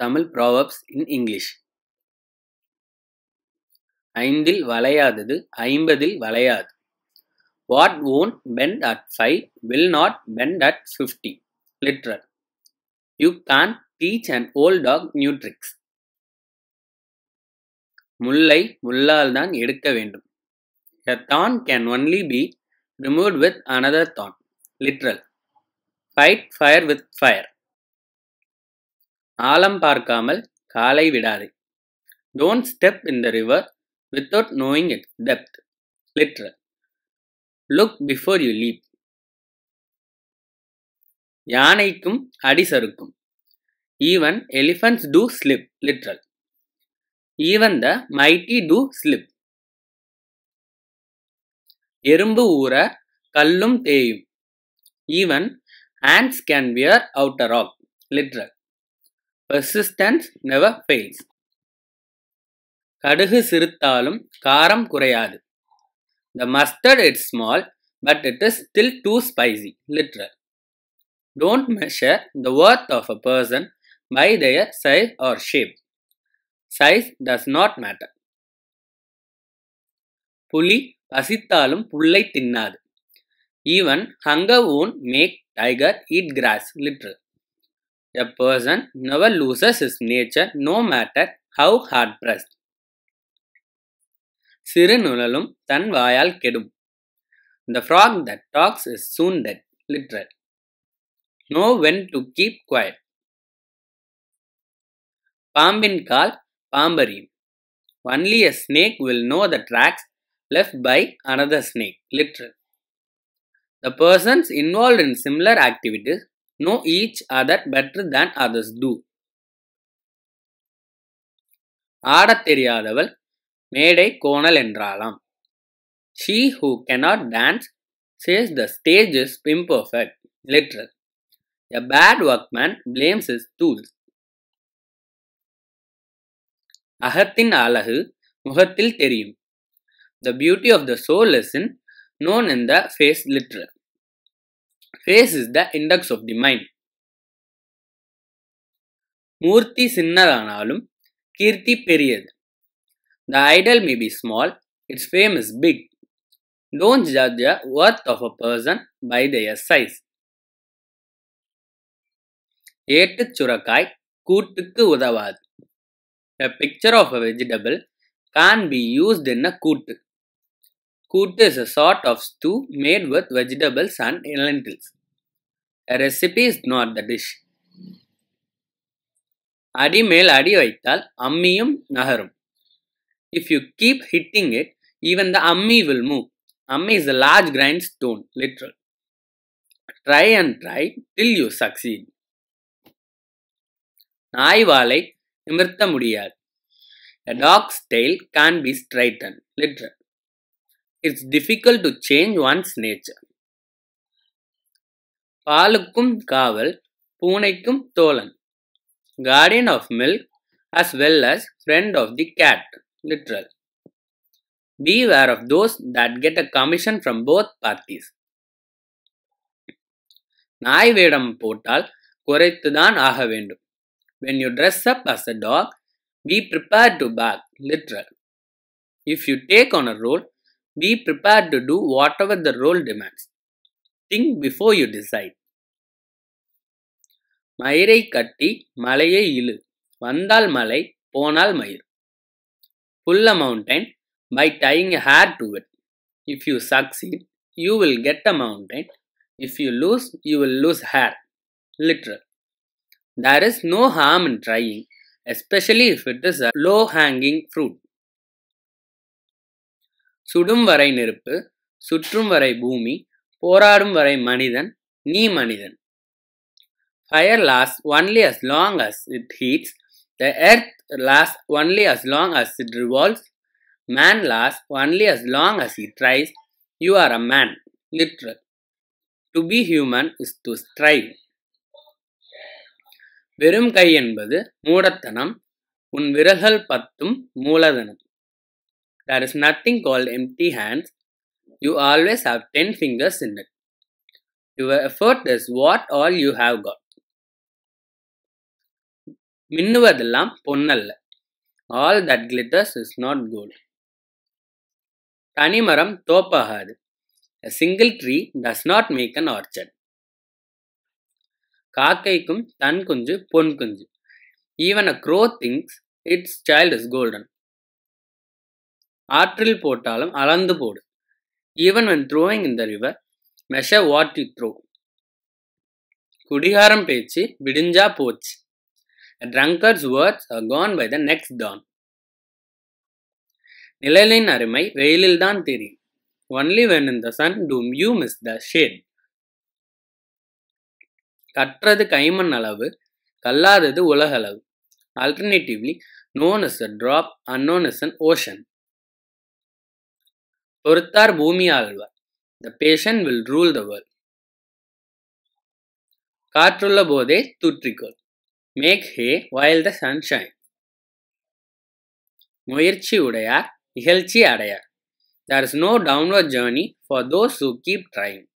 Tamil Proverbs in English ஐந்தில் வளையாதது ஐம்பதில் வளையாது what won't bend at five will not bend at fifty literal you can teach and old dog new tricks முல்லை முல்லால் தான் எடுக்க வேண்டும் a thorn can only be remove with another thorn literal fight fire with fire ஆழம் பார்க்காமல் காலை விடாதே don't step in the river without knowing it depth literal look before you leap யானைக்கும் அடிசருக்கும் even elephants do slip literal even the mighty do slip எறும்பு ஊற கல்லும் தேயும் even hands can wear out a rock literal persistence never fails கடுகு சிறுத்தாலும் காரம் குறையாது the mustard it's small but it is still too spicy literal don't measure the worth of a person by their size or shape size does not matter புலி பசித்தாலும் புல்லை தின்னாது even hunger won't make tiger eat grass literal A person never loses his nature no matter how hard pressed. சிறுநுழலும் தன் வாயால் The frog that talks is soon dead, literal. Know when to keep quiet. Pambin kal பாம்பரியும் Only a snake will know the tracks left by another snake, literal. The persons involved in similar activities know each other better than others do. ஆடத் தெரியாதவள் மேடை கோணல் என்றாலாம் she who cannot dance says the stage is imperfect literal a bad workman blames is tools அகத்தின் அழகு முகத்தில் தெரியும் the beauty of the soul is known in the face literal Race is the index of the mind. மூர்த்தி சின்னதானாலும் கீர்த்தி பெரியது the idol may be small its fame is big don't judge a worth of a person by their size ஏட்டு சுரக்காய் கூட்டுக்கு உதவாது a picture of a vegetable can be used in kootu Koot is a sort of stew made with vegetables and lentils. A recipe is not the dish. Adi mail adi vaital ammiyum naharum. If you keep hitting it, even the ammi will move. Ammi is a large grindstone, literal. Try and try till you succeed. Nai valai A dog's tail can be straightened, literal. It's difficult to change one's nature பாலுக்கும் காவல் பூனைக்கும் தோழன் guardian of milk as well as friend of the cat literal beware of those that get a commission from both parties நாய் வேடம் போட்டால் குறைத்துதான் ஆக வேண்டும் when you dress up as a dog be prepare to bark literal if you take on a role Be prepared to do whatever the role demands. Think before you decide. மயிரை கட்டி மலையை இழு வந்தால் மலை போனால் மயிர் pull a mountain by tying hair to it if you succeed you will get a mountain if you lose you will lose hair literal there is no harm in trying especially if it is low hanging fruit சுடும் வரை நெருப்பு சுற்றும் வரை பூமி போராடும் வரை மனிதன் நீ மனிதன் fire lasts only as long as it heats the earth lasts only as long as it revolves man lasts only as long as it tries you are a man literal to be human is to strive வெறும் கை என்பது மூடத்தனம் உன் விரல்கள் பத்தும் மூலதனம் There is nothing called empty hands. You always have 10 fingers in it. Your effort is what all you have got. மின்னுவதெல்லாம் பொன்னல்ல all that glitters is not gold தனிமரம் தோப்பாகாது single tree does not make an orchard காக்கைக்கும் தன் குஞ்சு பொன் குஞ்சு even a crow thinks its child is golden ஆற்றில் போட்டாலும் அளந்து போடு even when throwing into river measure what you throw குடிகாரம் பேச்சு விடிஞ்சா போச்சு drunkers words are gone by the next dawn நிழலின் அருமை வெயிலில் தான் தெரியும் only when in the sun two you miss the shade கற்றது கைமண் அளவு கல்லாதது உலகளவு alternatively known is a drop unknown is an ocean பொறுத்தார் பூமி ஆழ்வார் the patient will rule the world காற்றுள்ள போதே தூற்றிக்கோள் make hay while the sunshine முயற்சி உடையார் இகழ்ச்சி அடையார் there is no downward journey for those who keep trying